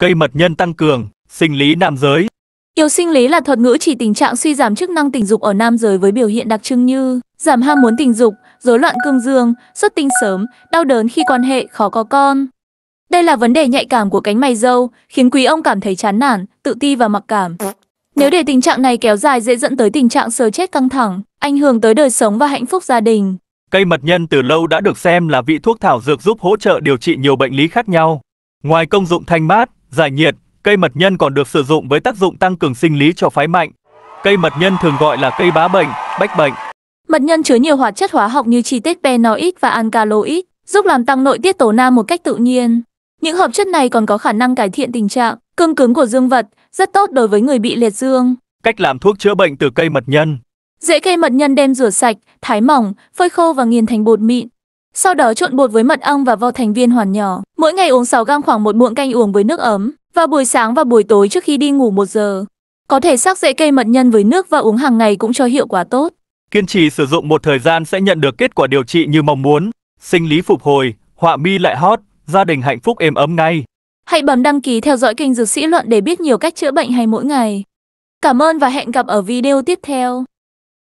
Cây mật nhân tăng cường, sinh lý nam giới. Yếu sinh lý là thuật ngữ chỉ tình trạng suy giảm chức năng tình dục ở nam giới với biểu hiện đặc trưng như giảm ham muốn tình dục, rối loạn cương dương, xuất tinh sớm, đau đớn khi quan hệ, khó có con. Đây là vấn đề nhạy cảm của cánh mày râu, khiến quý ông cảm thấy chán nản, tự ti và mặc cảm. Nếu để tình trạng này kéo dài dễ dẫn tới tình trạng sờ chết căng thẳng, ảnh hưởng tới đời sống và hạnh phúc gia đình. Cây mật nhân từ lâu đã được xem là vị thuốc thảo dược giúp hỗ trợ điều trị nhiều bệnh lý khác nhau. Ngoài công dụng thanh mát, Giải nhiệt, cây mật nhân còn được sử dụng với tác dụng tăng cường sinh lý cho phái mạnh. Cây mật nhân thường gọi là cây bá bệnh, bách bệnh. Mật nhân chứa nhiều hoạt chất hóa học như chitespenoid và alkaloid, giúp làm tăng nội tiết tố nam một cách tự nhiên. Những hợp chất này còn có khả năng cải thiện tình trạng cương cứng của dương vật, rất tốt đối với người bị liệt dương. Cách làm thuốc chữa bệnh từ cây mật nhân. Rễ cây mật nhân đem rửa sạch, thái mỏng, phơi khô và nghiền thành bột mịn. Sau đó trộn bột với mật ong và vo thành viên hoàn nhỏ. Mỗi ngày uống 6 gam khoảng một muỗng canh uống với nước ấm, vào buổi sáng và buổi tối trước khi đi ngủ 1 giờ. Có thể sắc rễ cây mật nhân với nước và uống hàng ngày cũng cho hiệu quả tốt. Kiên trì sử dụng một thời gian sẽ nhận được kết quả điều trị như mong muốn. Sinh lý phục hồi, họa mi lại hot, gia đình hạnh phúc êm ấm ngay. Hãy bấm đăng ký theo dõi kênh Dược Sĩ Luận để biết nhiều cách chữa bệnh hay mỗi ngày. Cảm ơn và hẹn gặp ở video tiếp theo.